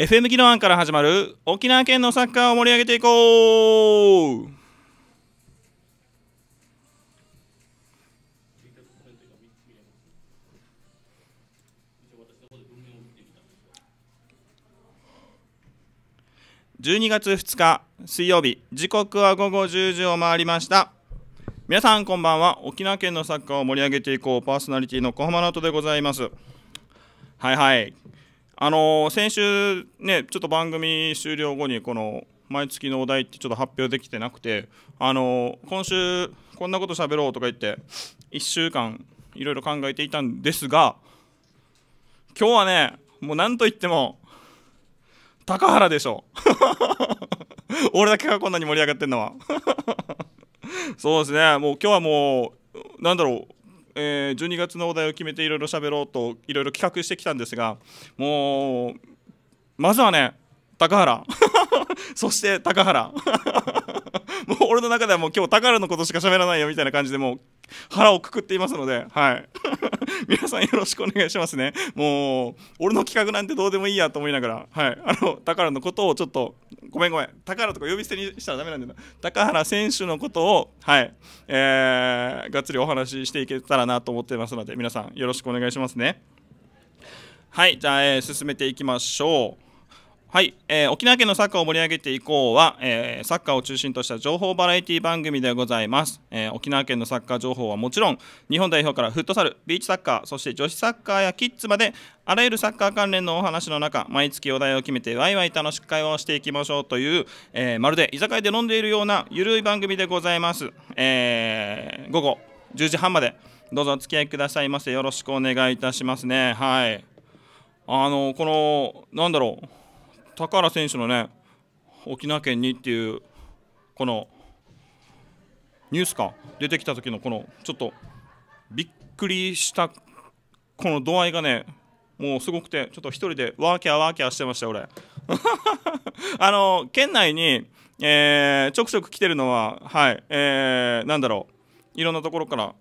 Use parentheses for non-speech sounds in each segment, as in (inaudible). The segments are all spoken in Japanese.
FM 議論案から始まる沖縄県のサッカーを盛り上げていこう12月2日水曜日時刻は午後10時を回りました皆さんこんばんは沖縄県のサッカーを盛り上げていこうパーソナリティの小浜直人でございますはいはいあのー、先週ねちょっと番組終了後にこの毎月のお題ってちょっと発表できてなくてあのー、今週こんなこと喋ろうとか言って1週間いろいろ考えていたんですが今日はねもう何と言っても高原でしょ (laughs) 俺だけがこんなに盛り上がってんのは (laughs) そうですねもう今日はもうなんだろうえー、12月のお題を決めていろいろ喋ろうといろいろ企画してきたんですがもうまずはね高原 (laughs) そして高原 (laughs) もう俺の中ではもう今日高原のことしか喋らないよみたいな感じでもう腹をくくっていますので、はい。(laughs) 皆さんよろしくお願いしますね。もう、俺の企画なんてどうでもいいやと思いながら、はい。あの、高原のことをちょっと、ごめんごめん。高原とか呼び捨てにしたらダメなんだよな。高原選手のことを、はい。えー、がっつりお話ししていけたらなと思ってますので、皆さんよろしくお願いしますね。はい。じゃあ、えー、進めていきましょう。はい、えー、沖縄県のサッカーを盛り上げていこうは、えー、サッカーを中心とした情報バラエティ番組でございます、えー、沖縄県のサッカー情報はもちろん日本代表からフットサルビーチサッカーそして女子サッカーやキッズまであらゆるサッカー関連のお話の中毎月お題を決めてワイワイ楽しく会話をしていきましょうという、えまるで居酒屋で飲んでいるようなゆるい番組でございます、え午後10時半までどうぞお付き合いくださいませよろしくお願いいたしますねはいあのこのなんだろう高原選手のね沖縄県にっていうこのニュースが出てきた時のこのちょっとびっくりしたこの度合いがねもうすごくてちょっと1人でワーキャーワーキャーしてました俺 (laughs) あの県内に、えー、ちょくちょく来てるのははいえー、なんだろういろんなところから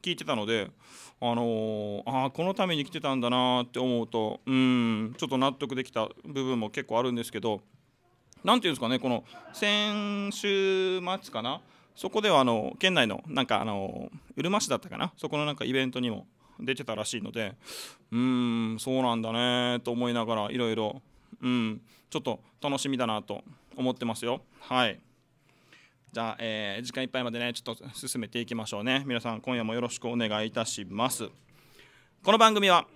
聞いてたのであのー、あこのために来てたんだなって思うとうんちょっと納得できた部分も結構あるんですけど何ていうんですかねこの先週末かなそこではあの県内のなんかあのうるま市だったかなそこのなんかイベントにも出てたらしいのでうーんそうなんだねと思いながらいろいろちょっと楽しみだなと思ってますよ。はいじゃあ、えー、時間いっぱいまでねちょっと進めていきましょうね皆さん今夜もよろしくお願いいたしますこの番組は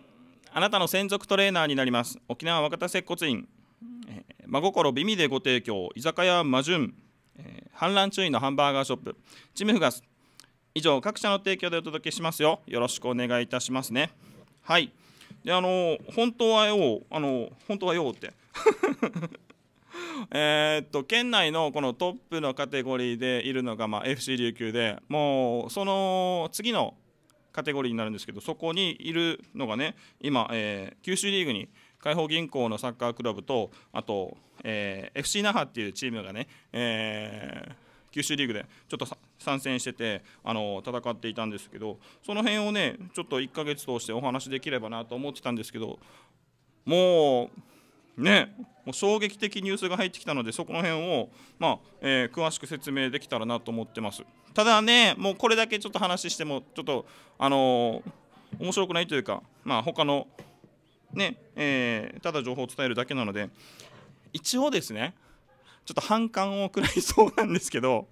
あなたの専属トレーナーになります沖縄若田接骨院、えー、真心美味でご提供居酒屋魔順、えー、氾濫注意のハンバーガーショップチムフガス以上各社の提供でお届けしますよよろしくお願いいたしますねはいであの本当はよう、あの本当はようってえっと県内のこのトップのカテゴリーでいるのが、まあ、FC 琉球でもうその次のカテゴリーになるんですけどそこにいるのがね今、えー、九州リーグに海放銀行のサッカークラブとあと、えー、FC 那覇っていうチームがね、えー、九州リーグでちょっと参戦しててあの戦っていたんですけどその辺をねちょっと1ヶ月通してお話できればなと思ってたんですけどもうねもう衝撃的ニュースが入ってきたのでそこの辺を、まあ、えー、詳しく説明できたらなと思ってますただねもうこれだけちょっと話してもちょっとあのー、面白くないというか、まあ、他のねえー、ただ情報を伝えるだけなので一応ですねちょっと反感を食らいそうなんですけど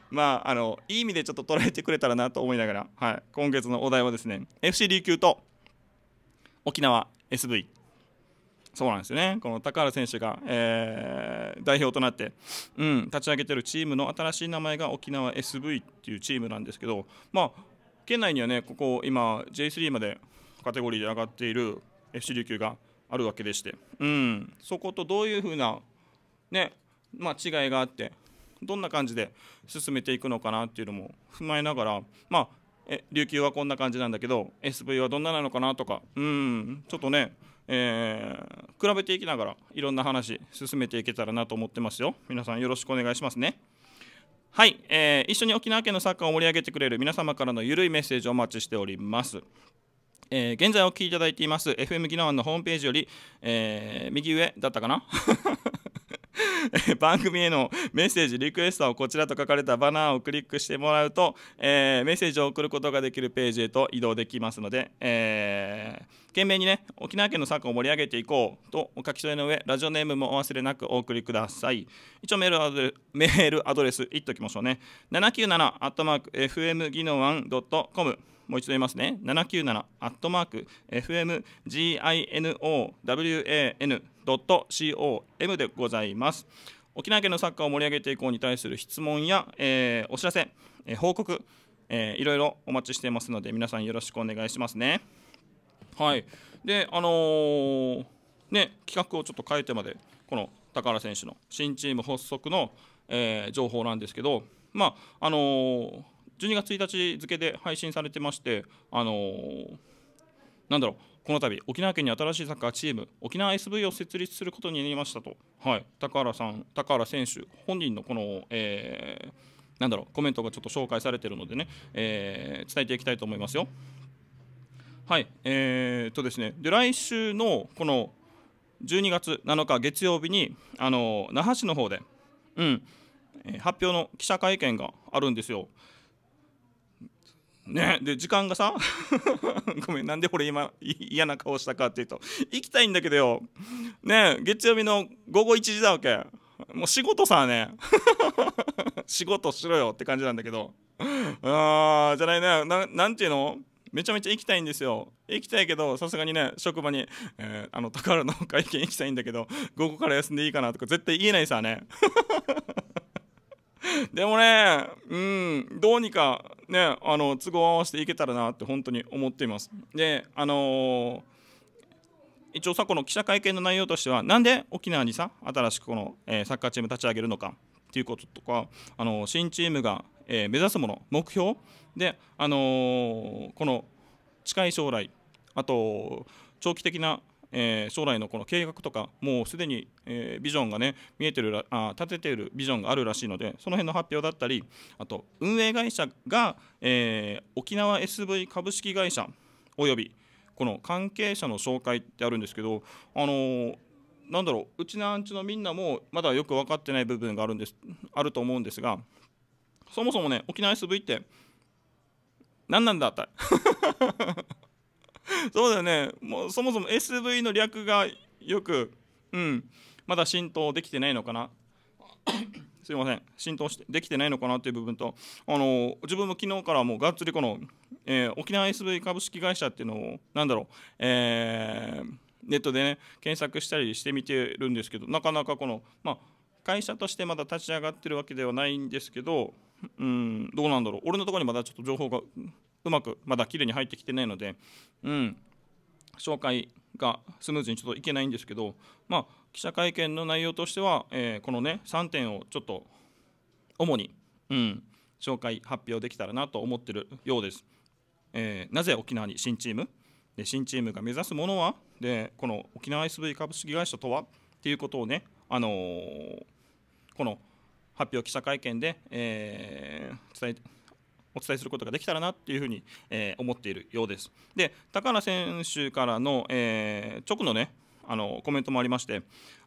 (laughs) まああのいい意味でちょっと捉えてくれたらなと思いながら、はい、今月のお題はですね FC 琉球と沖縄 SV そうなんですよねこの高原選手が、えー、代表となって、うん、立ち上げてるチームの新しい名前が沖縄 SV っていうチームなんですけど、まあ、県内にはねここ今 J3 までカテゴリーで上がっている FC 琉球があるわけでして、うん、そことどういうふうな、ねまあ、違いがあってどんな感じで進めていくのかなっていうのも踏まえながら、まあ、え琉球はこんな感じなんだけど SV はどんななのかなとか、うん、ちょっとねえー、比べていきながらいろんな話進めていけたらなと思ってますよ皆さんよろしくお願いしますねはい、えー、一緒に沖縄県のサッカーを盛り上げてくれる皆様からのゆるいメッセージをお待ちしておりますえー、現在お聞きいただいています FM 技能案のホームページより、えー、右上だったかな (laughs) (laughs) 番組へのメッセージ、リクエストをこちらと書かれたバナーをクリックしてもらうと、えー、メッセージを送ることができるページへと移動できますので、えー、懸命にね、沖縄県の策を盛り上げていこうとお書き添えの上、ラジオネームもお忘れなくお送りください。一応メールアドレメールアドレス、言っときましょうね。797-fm 技能1 .com もう一度言いますね、797アットマーク FMGINOWAN.com でございます。沖縄県のサッカーを盛り上げていこうに対する質問や、えー、お知らせ、えー、報告、えー、いろいろお待ちしていますので、皆さんよろしくお願いしますね。はい。で、あのー、ね、企画をちょっと変えてまで、この高原選手の新チーム発足の、えー、情報なんですけど、まあ、あのー12月1日付で配信されてまして、あのー、なんだろう、この度沖縄県に新しいサッカーチーム、沖縄 SV を設立することになりましたと、はい、高原さん、高原選手本人のこの、えー、なんだろう、コメントがちょっと紹介されてるのでね、えー、伝えていきたいと思いますよ。はい、えー、とですね、で来週のこの12月7日月曜日に、あの那覇市の方で、うん、発表の記者会見があるんですよ。ねで時間がさ (laughs) ごめんなんで俺れ今嫌な顔したかっていうと行きたいんだけどよね月曜日の午後1時だわけもう仕事さね (laughs) 仕事しろよって感じなんだけどあーじゃないねななんていうのめちゃめちゃ行きたいんですよ行きたいけどさすがにね職場に、えー、あの宝原の会見行きたいんだけど午後から休んでいいかなとか絶対言えないさね (laughs) でもねうんどうにかね、あの都合を合わせていけたらなって本当に思っています。であのー一応さこの記者会見の内容としてはなんで沖縄にさ新しくこの、えー、サッカーチーム立ち上げるのかっていうこととかあの新チームが、えー、目指すもの目標で、あのー、この近い将来あと長期的なえー、将来のこの計画とかもうすでに、えー、ビジョンがね見えてるあ立てているビジョンがあるらしいのでその辺の発表だったりあと運営会社が、えー、沖縄 SV 株式会社およびこの関係者の紹介ってあるんですけどあのーなんだろううちのアンチのみんなもまだよく分かってない部分があるんですあると思うんですがそもそもね沖縄 SV って何なんだって (laughs) そうだよねもうそもそも SV の略がよくうんまだ浸透できてないのかな (coughs) すいません浸透してできてないのかなっていう部分とあの自分も昨日からもうがっつりこの、えー、沖縄 SV 株式会社っていうのをなんだろうえー、ネットでね検索したりしてみてるんですけどなかなかこのまあ会社としてまだ立ち上がってるわけではないんですけどうんどうなんだろう俺のところにまだちょっと情報がうまくまだ綺麗に入ってきてないので、うん、紹介がスムーズにちょっといけないんですけど、まあ、記者会見の内容としては、えー、このね3点をちょっと主に、うん、紹介発表できたらなと思ってるようです。えー、なぜ沖縄に新チームで新チームが目指すものはでこの沖縄 SV 株式会社とはっていうことをね、あのー、この発表記者会見で、えー、伝えお伝えすることができたらなっていうふうに、えー、思っているようです。で高原選手からの、えー、直のねあのコメントもありまして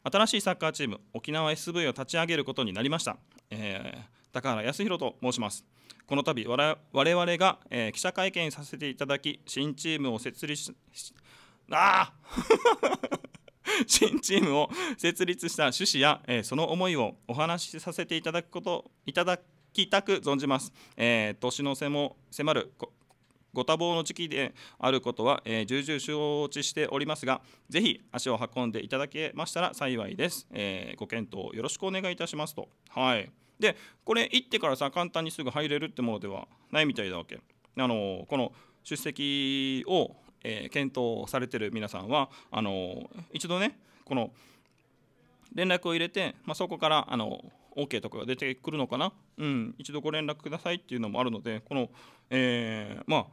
新しいサッカーチーム沖縄 SV を立ち上げることになりました、えー、高原康弘と申しますこの度我々が、えー、記者会見させていただき新チームを設立しあ (laughs) 新チームを設立した趣旨や、えー、その思いをお話しさせていただくこといただくきたく存じます。えー、年の瀬も迫るご多忙の時期であることは、えー、重々承知しておりますが、ぜひ足を運んでいただけましたら幸いです。えー、ご検討よろしくお願いいたしますと。はい。で、これ行ってからさ、簡単にすぐ入れるってものではないみたいなわけ。あのこの出席を、えー、検討されてる皆さんは、あの一度ね、この連絡を入れて、まあ、そこから、あの OK とかが出てくるのかな、うん、一度ご連絡くださいっていうのもあるので、この、えー、まあ、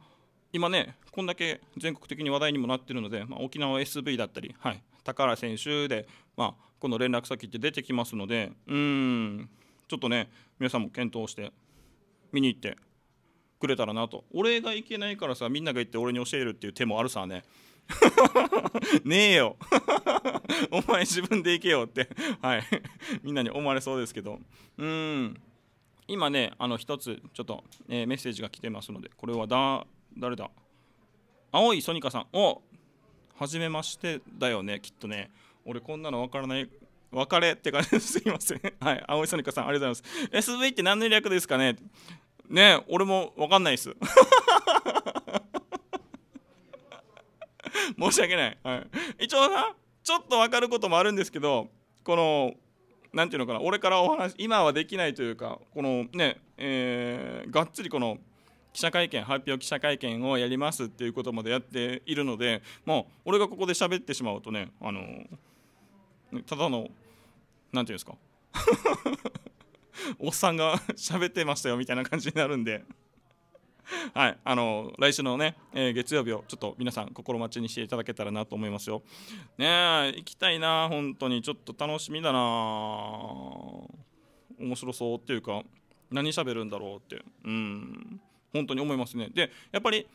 今ね、こんだけ全国的に話題にもなってるので、まあ、沖縄 SV だったり、はい、高原選手で、まあ、この連絡先って出てきますので、うん、ちょっとね、皆さんも検討して、見に行ってくれたらなと。俺が行けないからさ、みんなが行って俺に教えるっていう手もあるさね。(laughs) ねえよ (laughs) お前自分で行けよってはいみんなに思われそうですけどうん今ねあの一つちょっと、えー、メッセージが来てますのでこれはだ誰だ青いソニカさんおはじめましてだよねきっとね俺こんなのわからない別れって感じですいませんはい青いソニカさんありがとうございます SV って何の略ですかねね俺もわかんないです (laughs) 申し訳ない、はい、一応なちょっと分かることもあるんですけどこの何て言うのかな俺からお話今はできないというかこのねえー、がっつりこの記者会見発表記者会見をやりますっていうことまでやっているのでもう俺がここで喋ってしまうとねあのただの何て言うんですか (laughs) おっさんが喋ってましたよみたいな感じになるんで (laughs) はい、あの来週のね、えー、月曜日をちょっと皆さん心待ちにしていただけたらなと思いますよ。ねえ行きたいな本当にちょっと楽しみだな面白そうっていうか何喋るんだろうってうん本当に思いますね。でやっぱり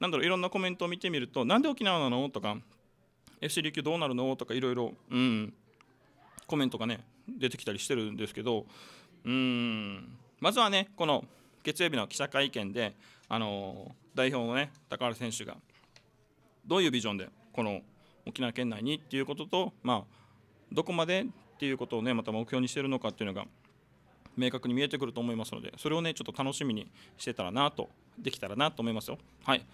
なんだろういろんなコメントを見てみると「なんで沖縄なの?」とか「FC 琉球どうなるの?」とかいろいろ、うん、コメントがね出てきたりしてるんですけどうんまずはねこの「月曜日の記者会見で、あの代表の、ね、高原選手がどういうビジョンでこの沖縄県内にっていうことと、まあ、どこまでっていうことを、ね、また目標にしているのかっていうのが明確に見えてくると思いますのでそれをねちょっと楽しみにしてたらなとできたらなと思いますよはい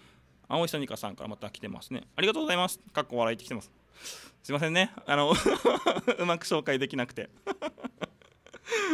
青井さにかさんからまた来てますねありがとうございますかっこ笑いてきてますすいませんねあの (laughs) うまく紹介できなくて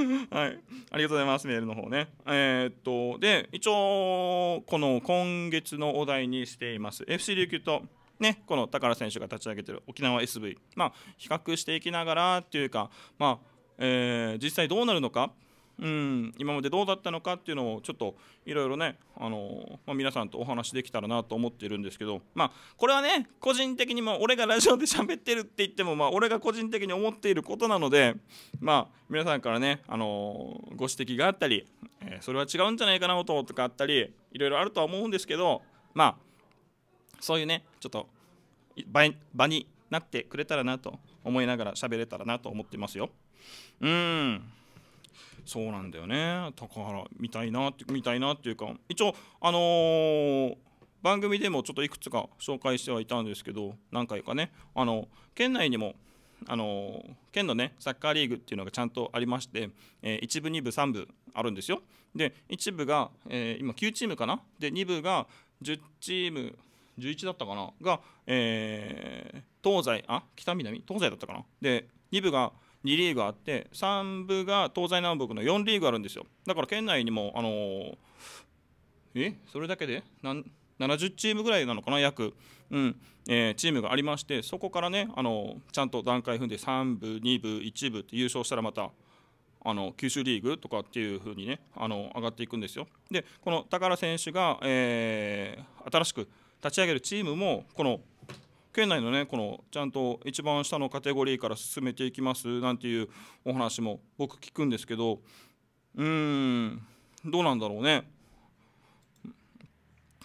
(laughs) はい、ありがとうございますメールの方ね。えー、っとで一応この今月のお題にしています FC 琉球とね、この高良選手が立ち上げてる沖縄 SV、まあ、比較していきながらというか、まあえー、実際どうなるのかうん今までどうだったのかっていうのをちょっといろいろね、あのまあ、皆さんとお話できたらなと思っているんですけどまあこれはね個人的にも俺がラジオで喋ってるって言っても、まあ、俺が個人的に思っていることなのでまあ皆さんからね、あのご指摘があったり、えー、それは違うんじゃないかなととかあったりいろいろあるとは思うんですけどまあそういうねちょっと場になってくれたらなと思いながら喋れたらなと思ってますよ。うんそうなんだよね高原見たいなって見たいなっていうか一応あのー、番組でもちょっといくつか紹介してはいたんですけど何回かねあの県内にもあの県のねサッカーリーグっていうのがちゃんとありまして、えー、1部2部3部あるんですよで1部が、えー、今9チームかなで2部が10チーム11だったかなが、えー、東西あ北南東西だったかなで2部が2リーグあって3部が東西南北の4リーグあるんですよだから県内にもあのー、えそれだけで何70チームぐらいなのかな約、うんえー、チームがありましてそこからねあのー、ちゃんと段階踏んで3部2部1部って優勝したらまたあの九州リーグとかっていう風にねあの上がっていくんですよ。でこの高原選手が、えー、新しく立ち上げるチームもこの県内のねこのちゃんと一番下のカテゴリーから進めていきますなんていうお話も僕聞くんですけどうーんどうなんだろうね。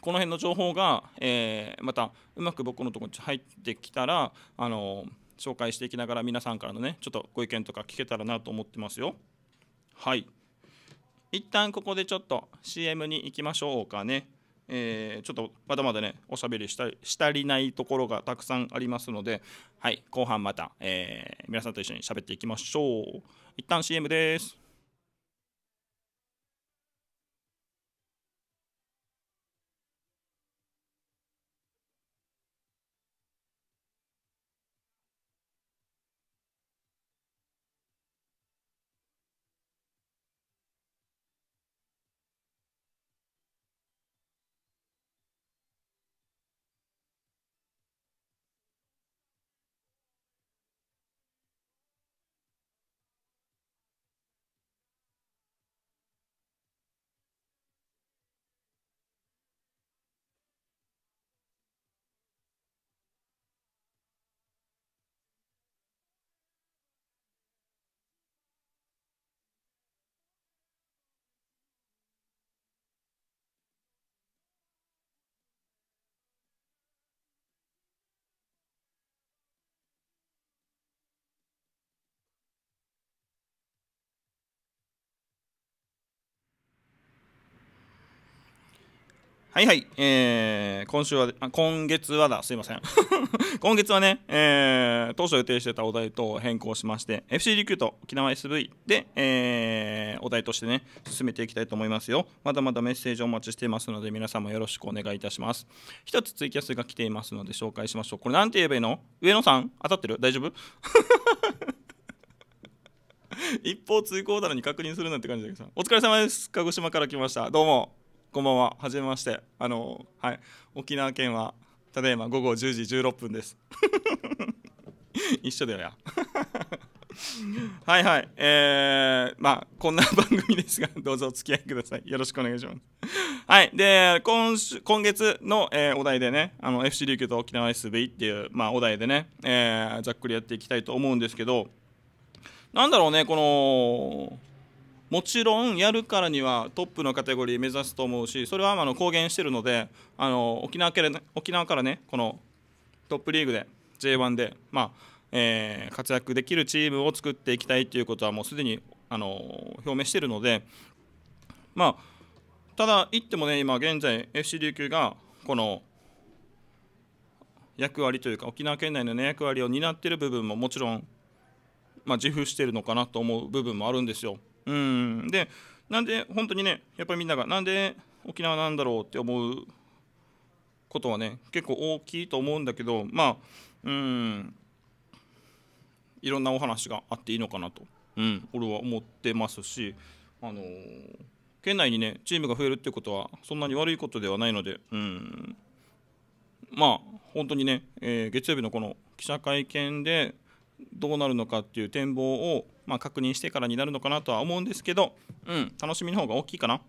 この辺の情報が、えー、またうまく僕のところに入ってきたらあの紹介していきながら皆さんからのねちょっとご意見とか聞けたらなと思ってますよ。はい一旦ここでちょっと CM に行きましょうかね。えー、ちょっとまだまだねおしゃべりしたしたりないところがたくさんありますので、はい、後半また、えー、皆さんと一緒に喋っていきましょう一旦 CM ですはいはい、えー、今週は、あ今月はだ、すいません。(laughs) 今月はね、えー、当初予定してたお題と変更しまして、FC リキュート沖縄 SV で、えー、お題としてね、進めていきたいと思いますよ。まだまだメッセージをお待ちしていますので、皆さんもよろしくお願いいたします。一つツイキャスが来ていますので、紹介しましょう。これ、なんて言えばいいの上野さん当たってる大丈夫 (laughs) 一方通行だのに確認するなんて感じだけどさ。お疲れ様です。鹿児島から来ました。どうも。こんばんは。はじめまして。あのはい、沖縄県はただいま午後10時16分です。(laughs) 一緒だよや。(laughs) はいはい、えー、まあこんな番組ですが、(laughs) どうぞお付き合いください。よろしくお願いします。はい、で今週今月の、えー、お題でね、あの FC 琉球と沖縄 SB っていうまあお題でね、えー、ざっくりやっていきたいと思うんですけど、なんだろうねこのもちろんやるからにはトップのカテゴリー目指すと思うしそれはあの公言してるのであの沖縄からね沖縄からねこのトップリーグで J1 で、まあえー、活躍できるチームを作っていきたいということはもうすでにあの表明してるので、まあ、ただ、言ってもね今現在 FC 琉球がこの役割というか沖縄県内の、ね、役割を担っている部分ももちろん、まあ、自負しているのかなと思う部分もあるんですよ。うんでなんで本当にねやっぱりみんながなんで沖縄なんだろうって思うことはね結構大きいと思うんだけどまあうんいろんなお話があっていいのかなと、うん、俺は思ってますし、あのー、県内にねチームが増えるってことはそんなに悪いことではないので、うん、まあ本当にね、えー、月曜日のこの記者会見でどうなるのかっていう展望を、まあ、確認してからになるのかなとは思うんですけど、うん、楽しみの方が大きいかな。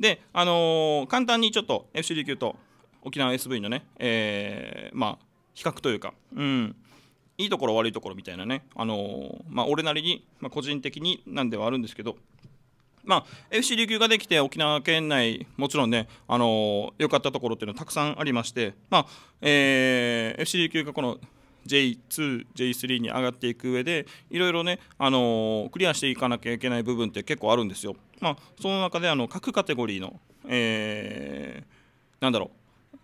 で、あのー、簡単にちょっと f c d 球と沖縄 SV のね、えー、まあ、比較というか、うん、いいところ悪いところみたいなね、あのー、まあ、俺なりに、まあ、個人的になんではあるんですけど、まあ、FC 琉球ができて沖縄県内もちろんねあのー、かったところっていうのはたくさんありまして、まあえー、FC 琉球がこの J2、J3 に上がっていく上でいろいろね、あのー、クリアしていかなきゃいけない部分って結構あるんですよ。まあ、その中であの各カテゴリーの、えー、なんだろう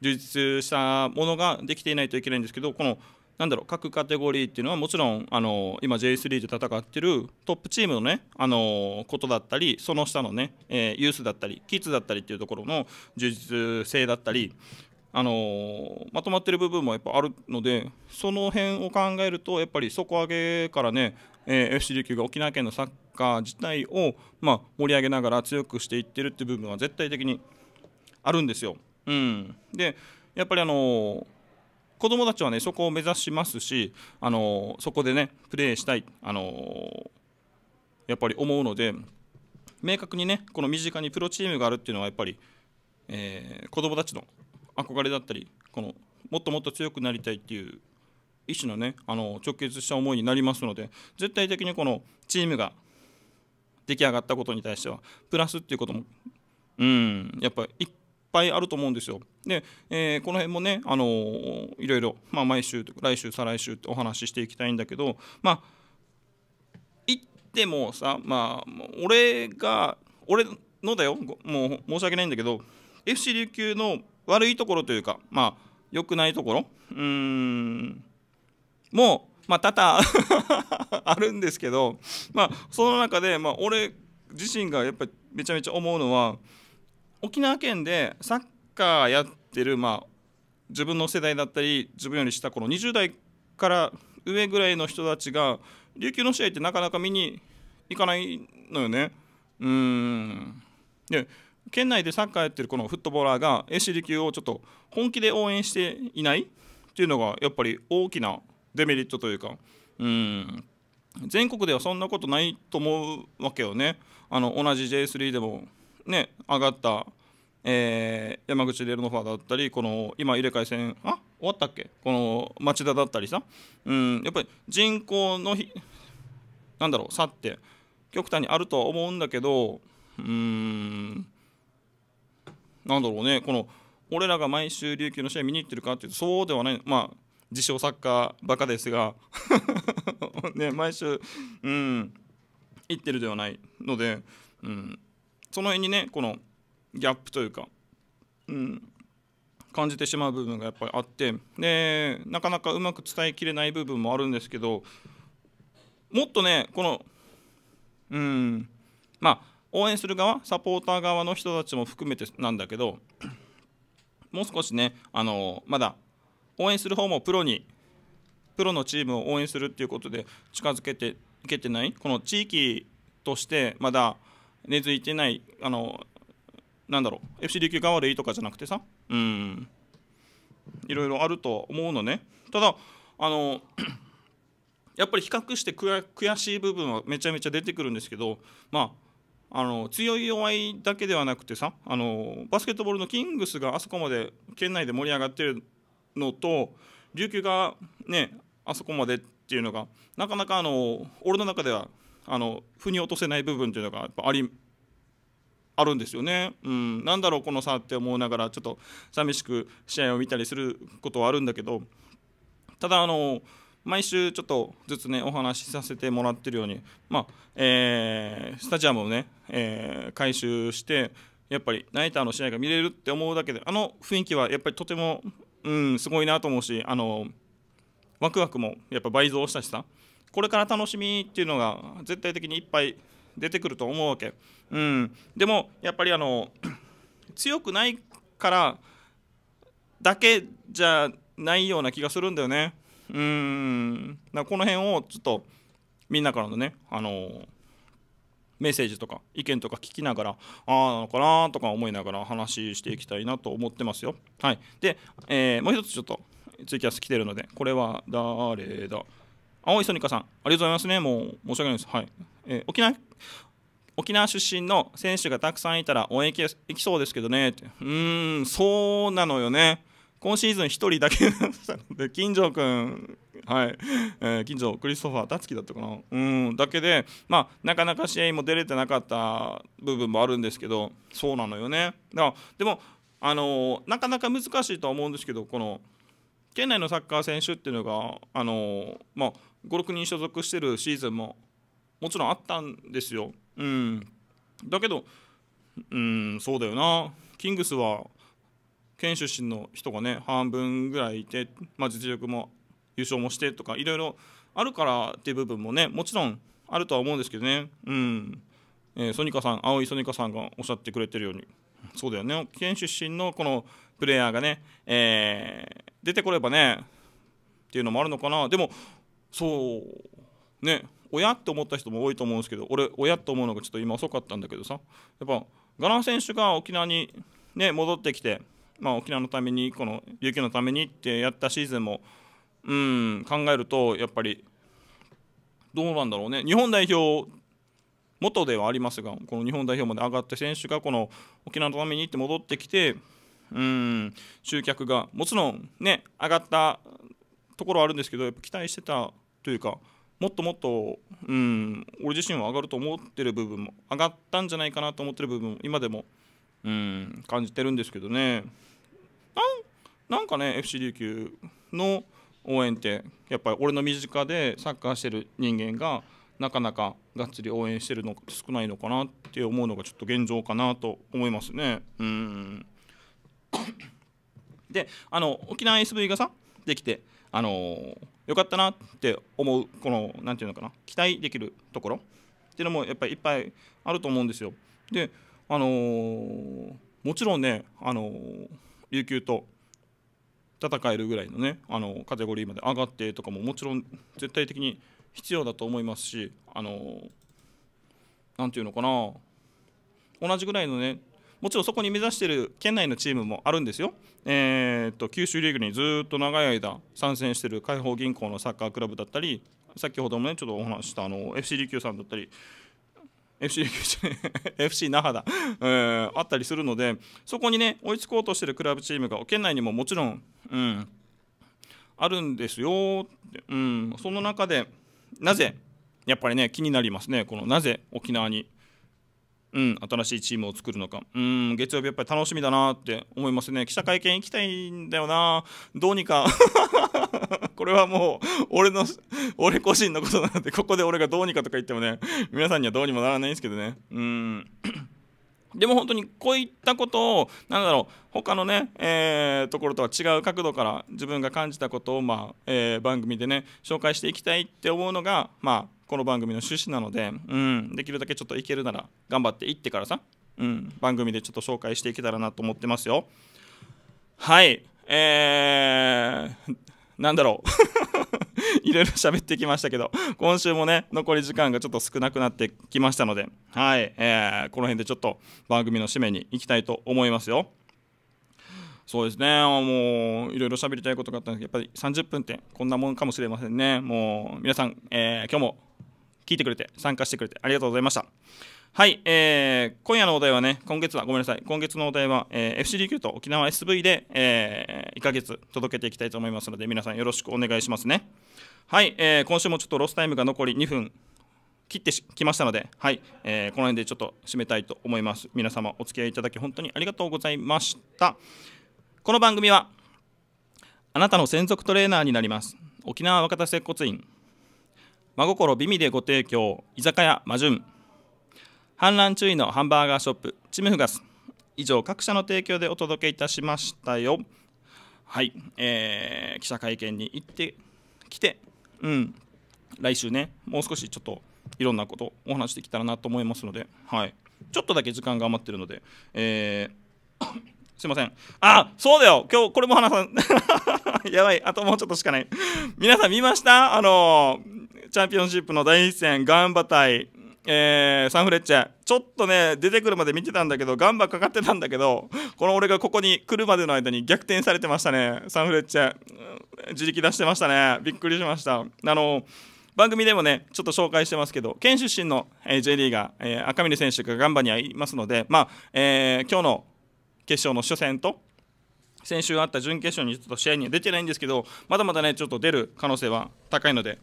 充実したものができていないといけないんですけどこのなんだろう各カテゴリーっていうのはもちろんあの今 J3 で戦ってるトップチームのねあのことだったりその下のね、えー、ユースだったりキッズだったりっていうところの充実性だったりあのー、まとまってる部分もやっぱあるのでその辺を考えるとやっぱり底上げからね、えー、FC 琉球が沖縄県のサッカー自体を、まあ、盛り上げながら強くしていってるっていう部分は絶対的にあるんですよ。うん、でやっぱりあのー子どもたちはねそこを目指しますし、あのー、そこでねプレーしたい、あのー、やっぱり思うので明確にねこの身近にプロチームがあるっていうのはやっぱり、えー、子どもたちの憧れだったりこのもっともっと強くなりたいっていう一種のねあの直結した思いになりますので絶対的にこのチームが出来上がったことに対してはプラスっていうこともうんやっぱいっぱいあると思うんですよ。で、えー、この辺もね、あのいろいろ、まあ、毎週来週再来週ってお話ししていきたいんだけどまあ言ってもさまあ俺が俺のだよもう申し訳ないんだけど FC 琉球の悪いところというかまあ良くないところうーんもうまあ多々 (laughs) あるんですけどまあその中で、まあ、俺自身がやっぱりめちゃめちゃ思うのは沖縄県でサッカーやってる、まあ、自分の世代だったり自分より下この20代から上ぐらいの人たちが琉球の試合ってなかなか見に行かないのよね。うんで県内でサッカーやってるこのフットボーラーが AC 琉球をちょっと本気で応援していないっていうのがやっぱり大きなデメリットというかうん全国ではそんなことないと思うわけよね。あの同じ J3 でもね上がったえー、山口レルノファーだったりこの今入れ替え戦あ終わったっけこの町田だったりさ、うん、やっぱり人口のひなんだろう差って極端にあるとは思うんだけどうんなんだろうねこの俺らが毎週琉球の試合見に行ってるかっていうとそうではないまあ自称サッカーバカですが (laughs) ね、毎週、うん、行ってるではないので、うん、その辺にねこのギャップというか、うん、感じてしまう部分がやっぱりあってでなかなかうまく伝えきれない部分もあるんですけどもっとねこの、うん、まあ応援する側サポーター側の人たちも含めてなんだけどもう少しねあのまだ応援する方もプロにプロのチームを応援するっていうことで近づけていけてないこの地域としてまだ根付いてないあのなんだろう FC 琉球側でいとかじゃなくてさうんいろいろあると思うのねただあのやっぱり比較して悔しい部分はめちゃめちゃ出てくるんですけどまああの強い弱いだけではなくてさあのバスケットボールのキングスがあそこまで県内で盛り上がってるのと琉球がねあそこまでっていうのがなかなかあの俺の中ではあの腑に落とせない部分っていうのがやっぱありあるんですよね。うん、なんだろうこの差って思いながらちょっと寂しく試合を見たりすることはあるんだけどただあの毎週ちょっとずつねお話しさせてもらってるように、まあえー、スタジアムをね、えー、回収してやっぱりナイターの試合が見れるって思うだけであの雰囲気はやっぱりとても、うん、すごいなと思うしあのワクワクもやっぱ倍増したしさこれから楽しみっていうのが絶対的にいっぱい出てくると思うわけ、うん、でもやっぱりあの強くないからだけじゃないような気がするんだよね。うんだこの辺をちょっとみんなからのね、あのー、メッセージとか意見とか聞きながらああなのかなとか思いながら話していきたいなと思ってますよ。はい、で、えー、もう一つちょっとツイキャス来てるのでこれは誰だ青いソニカさんありがとうございますねもう申し訳ないです。はいえー、沖縄沖縄出身の選手がたくさんいたら応援行きそうですけどねってうーんそうなのよね今シーズン1人だけったので金城君はい、えー、近所クリストファー達樹だったかなうんだけでまあなかなか試合も出れてなかった部分もあるんですけどそうなのよねだからでもあのー、なかなか難しいとは思うんですけどこの県内のサッカー選手っていうのがあのー、まあ56人所属してるシーズンももちろんあったんですようんだけどうんそうだよなキングスは県出身の人がね半分ぐらいいて、まあ、実力も優勝もしてとかいろいろあるからっていう部分もねもちろんあるとは思うんですけどねうん、えー、ソニカさん青いソニカさんがおっしゃってくれてるようにそうだよね県出身のこのプレイヤーがね、えー、出てこればねっていうのもあるのかなでもそうね親って思った人も多いと思うんですけど俺親って思うのがちょっと今遅かったんだけどさやっぱガラン選手が沖縄にね戻ってきてまあ、沖縄のためにこの琉球のためにってやったシーズンも、うん、考えるとやっぱりどうなんだろうね日本代表元ではありますがこの日本代表まで上がって選手がこの沖縄のためにって戻ってきてうん集客がもちろんね上がったところはあるんですけどやっぱ期待してたというかもっともっとうん俺自身は上がると思ってる部分も上がったんじゃないかなと思ってる部分も今でもうん感じてるんですけどねなんかね FC 琉球の応援ってやっぱり俺の身近でサッカーしてる人間がなかなかがっつり応援してるの少ないのかなって思うのがちょっと現状かなと思いますね。うんであの沖縄 SV がさできて、あのー、よかったなって思うこの何て言うのかな期待できるところっていうのもやっぱりいっぱいあると思うんですよ。であのー、もちろんね、あのー、琉球と戦えるぐらいのね、あのー、カテゴリーまで上がってとかももちろん絶対的に必要だと思いますし、あのー、ていうのかな同じぐらいのねもちろんそこに目指してる県内のチームもあるんですよ。えーと、と九州リーグにずっと長い間参戦してる海邦銀行のサッカークラブだったり先ほどもねちょっとお話したあの FC 琉球さんだったり FC FC 那覇だ、えー、あったりするのでそこにね追いつこうとしてるクラブチームが県内にももちろん、うん、あるんですよ、うん、その中でなぜやっぱりね気になりますねこのなぜ沖縄にうん、新しいチームを作るのか、うん、月曜日やっぱり楽しみだなって思いますね。記者会見行きたいんだよな、どうにか (laughs) これはもう、俺の、俺個人のことなので、ここで俺がどうにかとか言ってもね、皆さんにはどうにもならないんですけどね。うん (coughs) でも本当にこういったことを、なんだろう、他のね、えー、ところとは違う角度から自分が感じたことを、まあ、えー、番組でね、紹介していきたいって思うのが、まあ、この番組の趣旨なので、うん、できるだけちょっといけるなら頑張っていってからさ、うん、番組でちょっと紹介していけたらなと思ってますよはいえー、なんだろう (laughs) いろいろ喋ってきましたけど今週もね残り時間がちょっと少なくなってきましたのではい、えー、この辺でちょっと番組の締めに行きたいと思いますよそうですねもういろいろ喋りたいことがあったんですけどやっぱり30分ってこんなもんかもしれませんねもう皆さん、えー、今日も聞いてくれて、参加してくれてありがとうございました。はい、えー、今夜のお題はね、今月は、ごめんなさい、今月のお題は、えー、FCDQ と沖縄 SV で、えー、1ヶ月届けていきたいと思いますので、皆さんよろしくお願いしますね。はい、えー、今週もちょっとロスタイムが残り2分切ってきましたので、はい、えー、この辺でちょっと締めたいと思います。皆様お付き合いいただき本当にありがとうございました。この番組は、あなたの専属トレーナーになります。沖縄若田接骨院真心美味でご提供居酒屋魔順氾濫注意のハンバーガーショップチムフガス以上各社の提供でお届けいたしましたよはい、えー、記者会見に行ってきてうん来週ねもう少しちょっといろんなことお話しできたらなと思いますので、はい、ちょっとだけ時間が余ってるので、えーすいません。あ、そうだよ今日、これも話さん。(laughs) やばい。あともうちょっとしかない。皆さん見ましたあのー、チャンピオンシップの第一戦、ガンバ対、えー、サンフレッチェ。ちょっとね、出てくるまで見てたんだけど、ガンバかかってたんだけど、この俺がここに来るまでの間に逆転されてましたね。サンフレッチェ。自力出してましたね。びっくりしました。あのー番組でもね、ちょっと紹介してますけど、県出身の、えー、J リーガー、えー、赤嶺選手がガンバにはいますので、まあ、えー、今日の決勝の初戦と先週あった準決勝にちょっと試合には出てないんですけどまだまだねちょっと出る可能性は高いので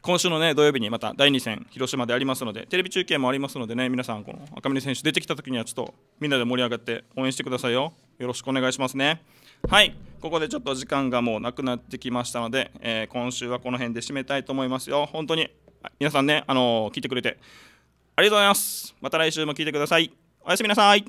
今週のね土曜日にまた第2戦広島でありますのでテレビ中継もありますのでね皆さんこの赤嶺選手出てきた時にはちょっとみんなで盛り上がって応援してくださいよよろしくお願いしますねはいここでちょっと時間がもうなくなってきましたので、えー、今週はこの辺で締めたいと思いますよ本当に皆さんねあのー、聞いてくれてありがとうございますまた来週も聞いてくださいおやすみなさい